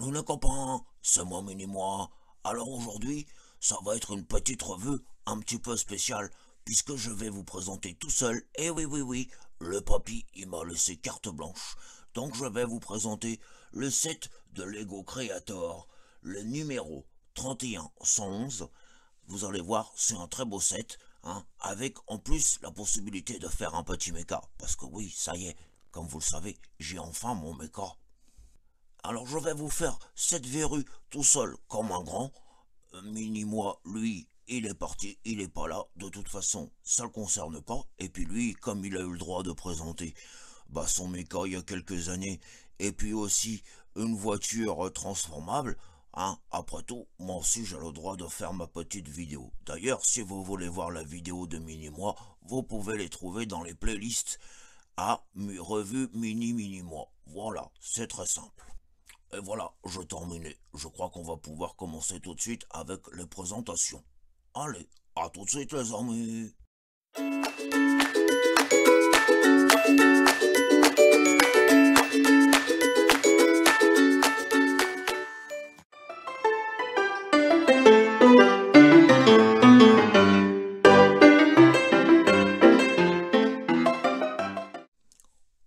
nous les copains, c'est moi mini moi. Alors aujourd'hui, ça va être une petite revue un petit peu spéciale, puisque je vais vous présenter tout seul, et eh oui oui oui, le papy il m'a laissé carte blanche. Donc je vais vous présenter le set de Lego Creator, le numéro 3111. Vous allez voir, c'est un très beau set, hein, avec en plus la possibilité de faire un petit mecha parce que oui, ça y est, comme vous le savez, j'ai enfin mon mecha alors je vais vous faire cette verrue tout seul comme un grand. Euh, Mini moi, lui, il est parti, il n'est pas là. De toute façon, ça le concerne pas. Et puis lui, comme il a eu le droit de présenter bah, son méca il y a quelques années, et puis aussi une voiture transformable, Hein, après tout, moi aussi j'ai le droit de faire ma petite vidéo. D'ailleurs, si vous voulez voir la vidéo de Mini Moi, vous pouvez les trouver dans les playlists à ah, Revue Mini Mini Moi. Voilà, c'est très simple. Et voilà, je terminé. Je crois qu'on va pouvoir commencer tout de suite avec les présentations. Allez, à tout de suite les amis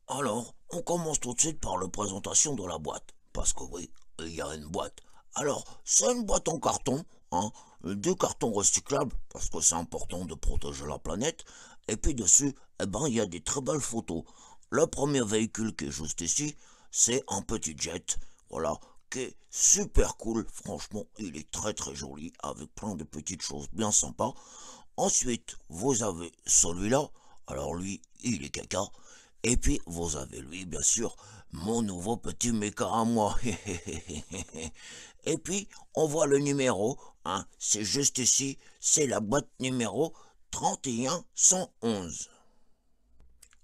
Alors, on commence tout de suite par la présentation de la boîte parce que oui, il y a une boîte. Alors, c'est une boîte en carton, hein, deux cartons recyclables, parce que c'est important de protéger la planète, et puis dessus, eh ben, il y a des très belles photos. Le premier véhicule qui est juste ici, c'est un petit jet, voilà, qui est super cool, franchement, il est très très joli, avec plein de petites choses bien sympas. Ensuite, vous avez celui-là, alors lui, il est caca, et puis vous avez lui, bien sûr, mon nouveau petit méca à moi. Et puis, on voit le numéro, hein, c'est juste ici, c'est la boîte numéro 3111.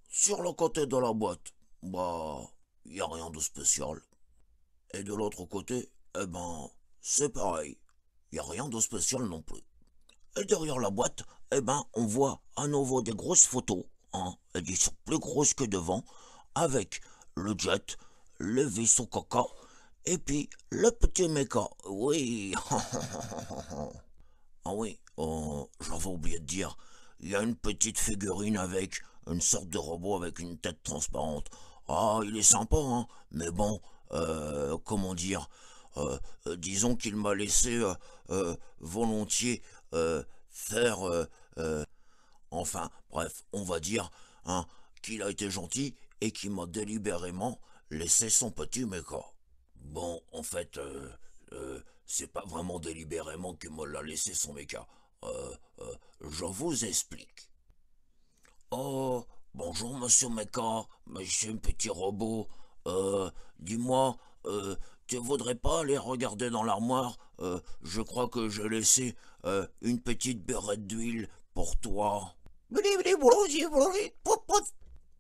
Sur le côté de la boîte, bah, y a rien de spécial. Et de l'autre côté, eh ben, c'est pareil, Il y a rien de spécial non plus. Et derrière la boîte, eh ben, on voit à nouveau des grosses photos, hein, elles sont plus grosses que devant, avec le jet, le vaisseau coca, et puis le petit méca. Oui. ah oui, euh, j'avais oublié de dire, il y a une petite figurine avec une sorte de robot avec une tête transparente. Ah, il est sympa, hein, mais bon, euh, comment dire, euh, disons qu'il m'a laissé volontiers faire, enfin, bref, on va dire, hein, qu'il a été gentil et qui m'a délibérément laissé son petit méca. Bon, en fait, c'est pas vraiment délibérément qu'il m'a laissé son méca. je vous explique. Oh, bonjour monsieur méca, monsieur petit robot. dis-moi, tu voudrais pas aller regarder dans l'armoire Je crois que j'ai laissé une petite berrette d'huile pour toi.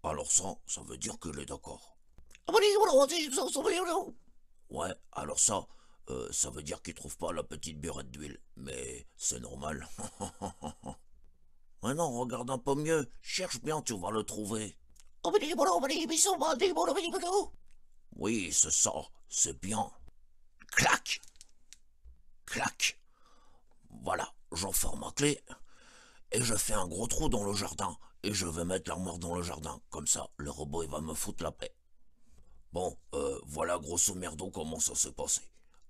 Alors ça, ça veut dire qu'il est d'accord. Ouais, alors ça, euh, ça veut dire qu'il trouve pas la petite burette d'huile, mais c'est normal. Maintenant, regarde un peu mieux, cherche bien, tu vas le trouver. Ah bah oui, c'est ça, c'est bien. Clac Clac Voilà, j'en j'enferme ma clé et je fais un gros trou dans le jardin et je vais mettre l'armoire dans le jardin. Comme ça, le robot, il va me foutre la paix. Bon, euh, voilà grosso merdo comment ça s'est passé.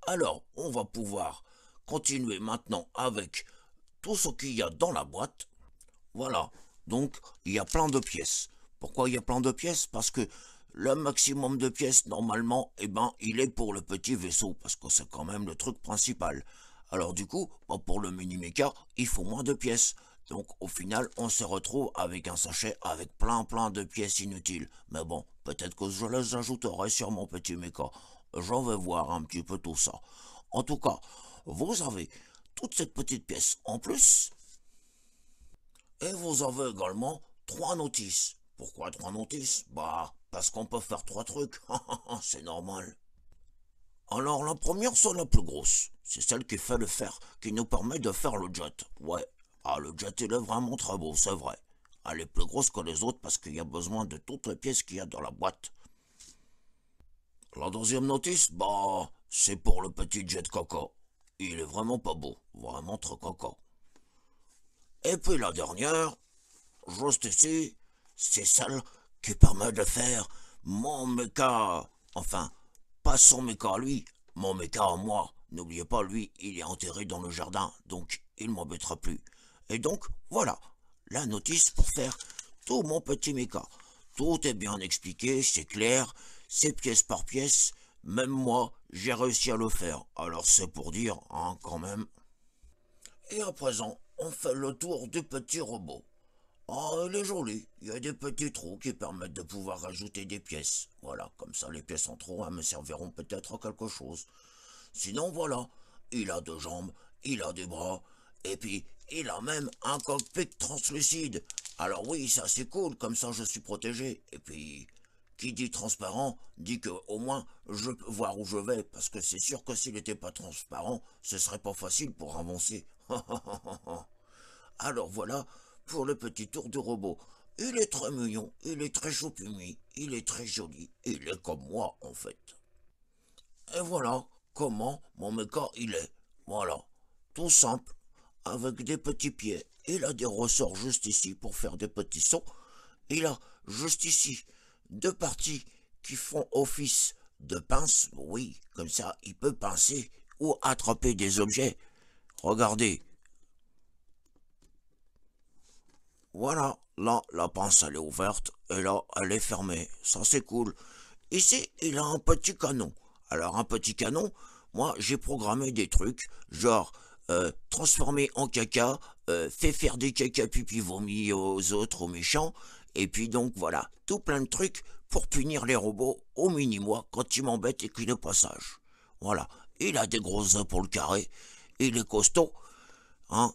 Alors, on va pouvoir continuer maintenant avec tout ce qu'il y a dans la boîte. Voilà, donc il y a plein de pièces. Pourquoi il y a plein de pièces Parce que le maximum de pièces, normalement, eh ben, il est pour le petit vaisseau, parce que c'est quand même le truc principal. Alors du coup, bah, pour le mini méca il faut moins de pièces. Donc au final, on se retrouve avec un sachet avec plein plein de pièces inutiles. Mais bon, peut-être que je les ajouterai sur mon petit méca. J'en vais voir un petit peu tout ça. En tout cas, vous avez toute cette petite pièce en plus. Et vous avez également trois notices. Pourquoi trois notices Bah, parce qu'on peut faire trois trucs. C'est normal. Alors la première, c'est la plus grosse. C'est celle qui fait le fer, qui nous permet de faire le jet. Ouais, ah, le jet est vraiment très beau, c'est vrai. Elle est plus grosse que les autres parce qu'il y a besoin de toutes les pièces qu'il y a dans la boîte. La deuxième notice, bah, c'est pour le petit jet coco. Il est vraiment pas beau, vraiment trop coco. Et puis la dernière, juste ici, c'est celle qui permet de faire mon mecha. Enfin, pas son mecha à lui, mon mecha à moi. N'oubliez pas, lui, il est enterré dans le jardin, donc il m'embêtera plus. Et donc, voilà, la notice pour faire tout mon petit méca. Tout est bien expliqué, c'est clair, c'est pièce par pièce, même moi, j'ai réussi à le faire. Alors c'est pour dire, hein, quand même. Et à présent, on fait le tour du petit robot. Ah, il est joli. Il y a des petits trous qui permettent de pouvoir rajouter des pièces. Voilà, comme ça, les pièces en trop hein, me serviront peut-être à quelque chose. Sinon, voilà, il a deux jambes, il a des bras, et puis il a même un cockpit translucide. Alors oui, ça c'est cool, comme ça je suis protégé. Et puis, qui dit transparent, dit que au moins je peux voir où je vais, parce que c'est sûr que s'il n'était pas transparent, ce serait pas facile pour avancer. Alors voilà pour le petit tour du robot. Il est très mignon, il est très choupimi, il est très joli, il est comme moi en fait. Et voilà comment mon méca il est. Voilà, tout simple avec des petits pieds. Il a des ressorts juste ici pour faire des petits sauts. Il a juste ici deux parties qui font office de pince. Oui, comme ça, il peut pincer ou attraper des objets. Regardez. Voilà, là, la pince, elle est ouverte, et là, elle est fermée. Ça, c'est cool. Ici, il a un petit canon. Alors, un petit canon, moi, j'ai programmé des trucs, genre, euh, transformé en caca, euh, fait faire des caca pipi vomi aux autres, aux méchants, et puis donc voilà, tout plein de trucs pour punir les robots au mini moi quand ils m'embêtent et qu'il sont pas Voilà, il a des grosses œufs pour le carré, il est costaud, hein.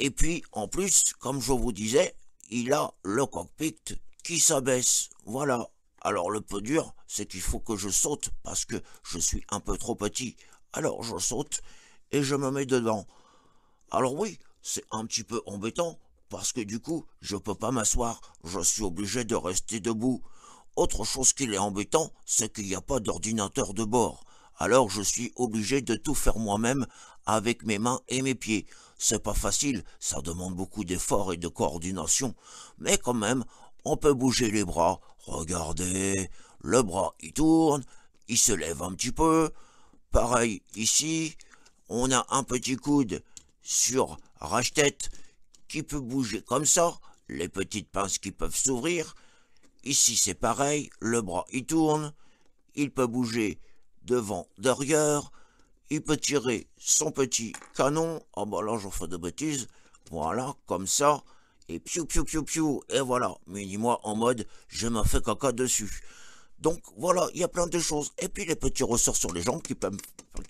Et puis, en plus, comme je vous disais, il a le cockpit qui s'abaisse, voilà. Alors le peu dur, c'est qu'il faut que je saute parce que je suis un peu trop petit. Alors je saute et je me mets dedans. Alors oui, c'est un petit peu embêtant, parce que du coup, je peux pas m'asseoir, je suis obligé de rester debout. Autre chose qui est embêtant, c'est qu'il n'y a pas d'ordinateur de bord. Alors je suis obligé de tout faire moi-même avec mes mains et mes pieds. C'est pas facile, ça demande beaucoup d'efforts et de coordination, mais quand même, on peut bouger les bras. Regardez, le bras il tourne, il se lève un petit peu. Pareil ici, on a un petit coude sur Rachetette qui peut bouger comme ça, les petites pinces qui peuvent s'ouvrir. Ici c'est pareil, le bras il tourne, il peut bouger devant, derrière, il peut tirer son petit canon, ah bah là j'en fais de bêtises, voilà, comme ça, et piou piou piou piou, et voilà, mais moi en mode je me fais caca dessus. Donc voilà, il y a plein de choses. Et puis les petits ressorts sur les jambes qui,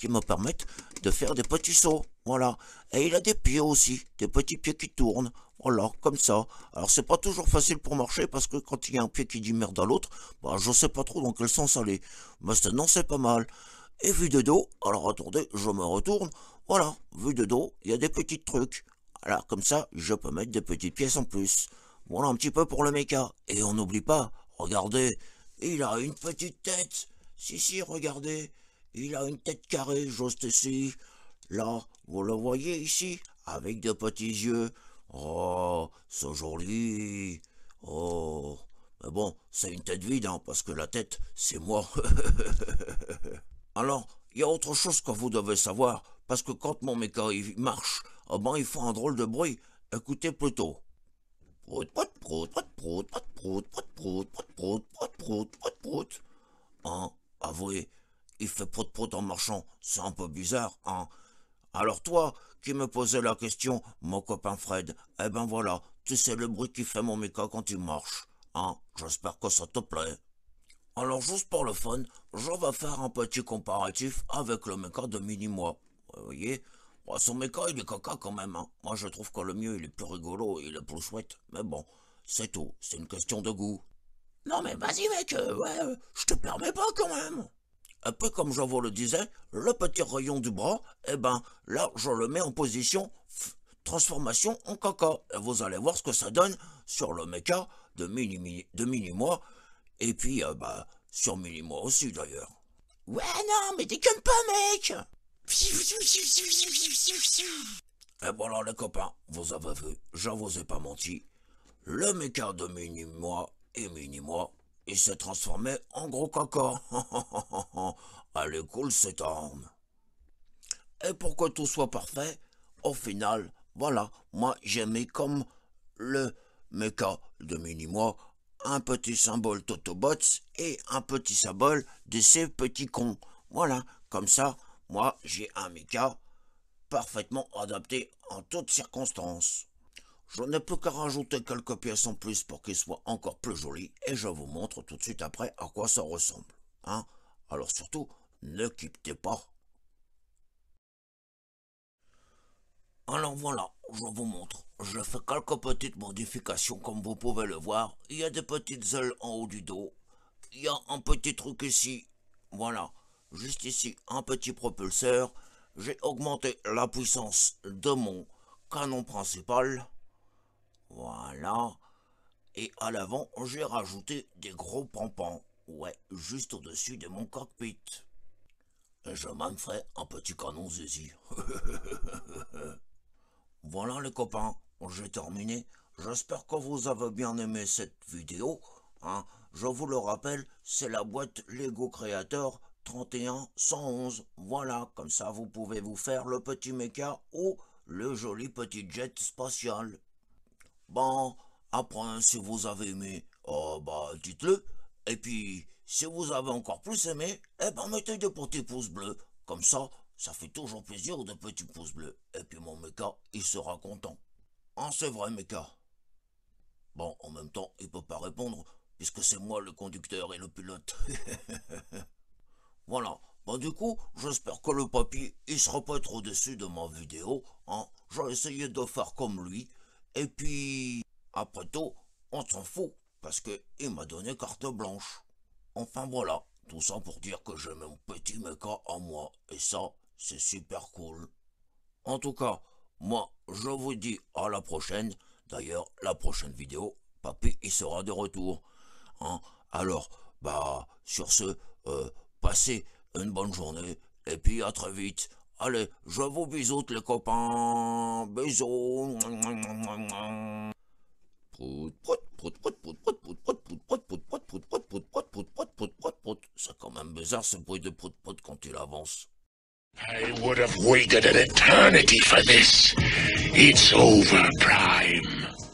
me permettent de faire des petits sauts. Voilà. Et il a des pieds aussi, des petits pieds qui tournent. Voilà, comme ça. Alors c'est pas toujours facile pour marcher parce que quand il y a un pied qui dit merde dans l'autre, bah je sais pas trop dans quel sens aller. Mais non c'est pas mal. Et vu de dos, alors attendez, je me retourne. Voilà, vu de dos, il y a des petits trucs. Alors comme ça, je peux mettre des petites pièces en plus. Voilà un petit peu pour le méca. Et on n'oublie pas, regardez, il a une petite tête. Si, si, regardez. Il a une tête carrée juste ici. Là, vous le voyez ici, avec de petits yeux. Oh, c'est joli. Oh. Mais bon, c'est une tête vide, hein, parce que la tête, c'est moi. Alors, il y a autre chose que vous devez savoir, parce que quand mon méca marche, eh ben, il fait un drôle de bruit. Écoutez plutôt prout, prout, prout, prout, prout, prout, prout, prout, prout, prout, Hein, avouez, il fait prout prout en marchant, c'est un peu bizarre, hein. Alors toi, qui me posais la question, mon copain Fred, eh ben voilà, tu sais le bruit qui fait mon méca quand il marche, hein, j'espère que ça te plaît. Alors juste pour le fun, je vais faire un petit comparatif avec le méca de mini-moi, vous voyez son méca, il est caca quand même. Hein. Moi, je trouve que le mieux, il est plus rigolo et il est plus chouette. Mais bon, c'est tout. C'est une question de goût. Non, mais vas-y, mec, euh, ouais, euh, je te permets pas quand même. Et peu comme je vous le disais, le petit rayon du bras, eh ben, là, je le mets en position transformation en caca. Et vous allez voir ce que ça donne sur le méca de mini, moi et puis euh, bah sur mini moi aussi d'ailleurs. Ouais non mais déconne pas mec et voilà les copains, vous avez vu, je vous ai pas menti. Le méca de mini-moi et mini-moi, il s'est transformé en gros coco Elle est cool cette arme. Et pour que tout soit parfait, au final, voilà, moi j'ai mis comme le méca de mini-moi un petit symbole Totobots et un petit symbole de ces petits cons. Voilà, comme ça, moi, j'ai un méca parfaitement adapté en toutes circonstances. Je n'ai plus qu'à rajouter quelques pièces en plus pour qu'il soit encore plus joli et je vous montre tout de suite après à quoi ça ressemble. Hein Alors surtout, ne quittez pas. Alors voilà, je vous montre. Je fais quelques petites modifications comme vous pouvez le voir. Il y a des petites ailes en haut du dos. Il y a un petit truc ici. Voilà juste ici un petit propulseur, j'ai augmenté la puissance de mon canon principal, voilà, et à l'avant j'ai rajouté des gros pampans, ouais, juste au-dessus de mon cockpit. je m'en ferai un petit canon zizi. voilà les copains, j'ai terminé, j'espère que vous avez bien aimé cette vidéo, hein. Je vous le rappelle, c'est la boîte Lego Creator. 31 111. Voilà, comme ça vous pouvez vous faire le petit méca ou le joli petit jet spatial. Bon, après, si vous avez aimé, oh, bah, dites-le. Et puis, si vous avez encore plus aimé, eh ben, mettez des petits pouces bleus. Comme ça, ça fait toujours plaisir de petits pouces bleus. Et puis, mon méca, il sera content. Hein, c'est vrai, méca. Bon, en même temps, il peut pas répondre, puisque c'est moi le conducteur et le pilote. Voilà. Bah du coup, j'espère que le papy, il sera pas trop dessus de ma vidéo, hein. J'ai essayé de faire comme lui. Et puis, après tout, on s'en fout, parce que il m'a donné carte blanche. Enfin voilà, tout ça pour dire que j'ai mon petit mecha à moi, et ça, c'est super cool. En tout cas, moi, je vous dis à la prochaine. D'ailleurs, la prochaine vidéo, papy, il sera de retour. Hein Alors, bah, sur ce, euh, Passez une bonne journée, et puis à très vite. Allez, je vous bisoute les copains. Bisous. C'est quand même bizarre ce bruit de prout, prout quand il avance. I would have waited an eternity for this. It's over, Prime.